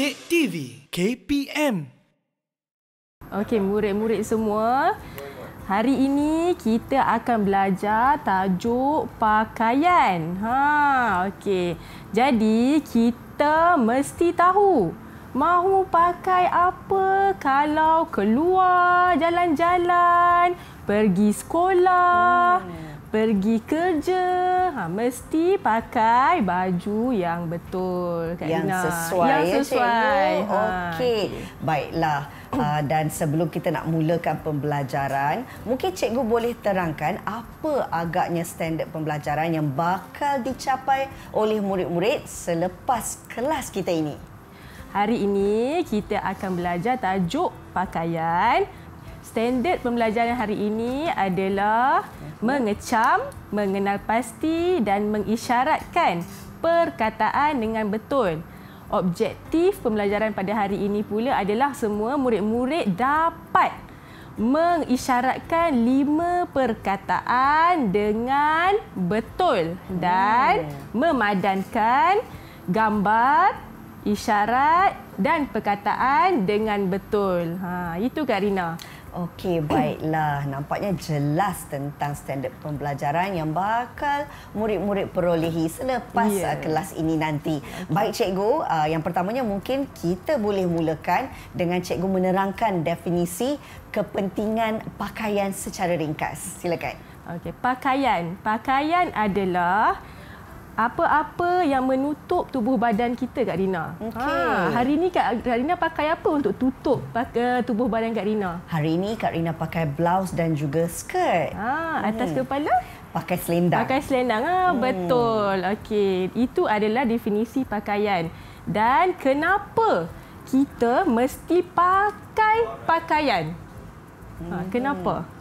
Dek TV KPM. Okey, murid-murid semua. Hari ini kita akan belajar tajuk pakaian. Ha, okay. Jadi kita mesti tahu mahu pakai apa kalau keluar jalan-jalan, pergi sekolah, hmm. pergi kerja, ha mesti pakai baju yang betul Kak yang Ina. sesuai. Yang eh, sesuai. Ya, Okey. Baiklah. Uh, dan sebelum kita nak mulakan pembelajaran, mungkin cikgu boleh terangkan apa agaknya standard pembelajaran yang bakal dicapai oleh murid-murid selepas kelas kita ini. Hari ini kita akan belajar tajuk pakaian. Standard pembelajaran hari ini adalah mengecam, mengenal pasti dan mengisyaratkan perkataan dengan betul. Objektif pembelajaran pada hari ini pula adalah semua murid-murid dapat mengisyaratkan lima perkataan dengan betul dan hmm. memadankan gambar isyarat dan perkataan dengan betul. Ha, itu Kak Rina. Okey, baiklah. Nampaknya jelas tentang standard pembelajaran yang bakal murid-murid perolehi selepas yeah. Uh, kelas ini nanti. Baik, cikgu. Uh, yang pertamanya mungkin kita boleh mulakan dengan cikgu menerangkan definisi kepentingan pakaian secara ringkas. Silakan. Okey, pakaian. Pakaian adalah apa-apa yang menutup tubuh badan kita Kak Rina. Okay. Ha, hari ini Kak Rina pakai apa untuk tutup pakai eh, tubuh badan Kak Rina? Hari ini Kak Rina pakai blouse dan juga skirt. Ha, atas hmm. kepala? Pakai selendang. Pakai selendang, ha, hmm. betul. Okay. itu adalah definisi pakaian. Dan kenapa kita mesti pakai pakaian? Ha, kenapa? Hmm.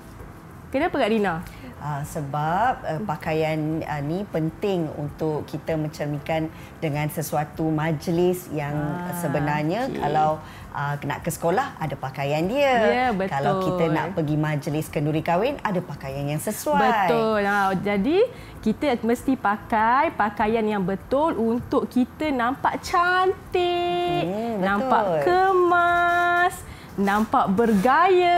Kenapa Kak Rina? Uh, ah, sebab uh, pakaian uh, ni penting untuk kita mencerminkan dengan sesuatu majlis yang ah, sebenarnya okay. kalau uh, nak ke sekolah ada pakaian dia. Yeah, ya, Kalau kita nak pergi majlis kenduri kahwin ada pakaian yang sesuai. Betul. Uh, jadi kita mesti pakai pakaian yang betul untuk kita nampak cantik, yeah, hmm, nampak kemas nampak bergaya.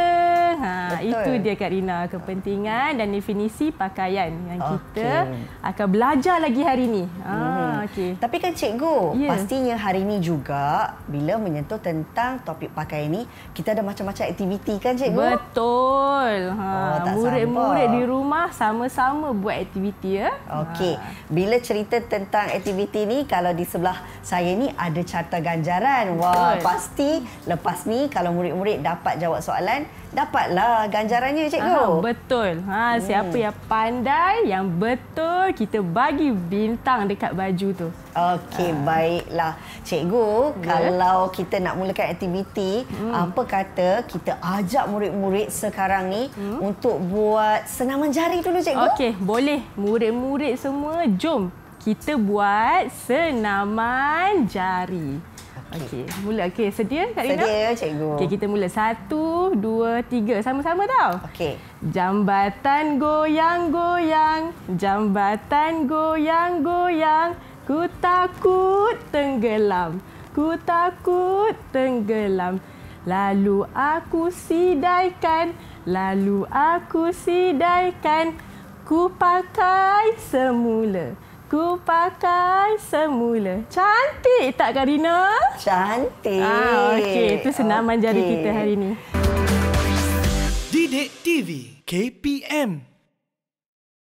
Ha, Itu dia Kak Rina, kepentingan dan definisi pakaian yang kita akan belajar lagi hari ini. Ha, hmm. okay. Tapi kan cikgu, yeah. pastinya hari ini juga bila menyentuh tentang topik pakaian ini, kita ada macam-macam aktiviti kan cikgu? Betul. Ha murid-murid di rumah sama-sama buat aktiviti ya. Okey. Bila cerita tentang aktiviti ni kalau di sebelah saya ni ada carta ganjaran. Wah, Betul. pasti lepas ni kalau murid-murid dapat jawab soalan, dapatlah ganjarannya cikgu. Ah, betul. Ha, siapa hmm. yang pandai, yang betul, kita bagi bintang dekat baju tu. Okey, ah. baiklah. Cikgu, ya. kalau kita nak mulakan aktiviti, hmm. apa kata kita ajak murid-murid sekarang ni hmm. untuk buat senaman jari dulu cikgu? Okey, boleh. Murid-murid semua, jom. Kita buat senaman jari. Okey, mula. Okey, sedia Kak Rina? Sedia, cikgu. Okey, kita mula. Satu, dua, tiga. Sama-sama tau. Okey. Jambatan goyang, goyang. Jambatan goyang, goyang. Ku takut tenggelam. Ku takut tenggelam. Lalu aku sidaikan. Lalu aku sidaikan. Ku pakai Semula aku pakai semula. Cantik tak Karina? Cantik. Ah, Okey, itu senaman okay. jari kita hari ini. Didik TV KPM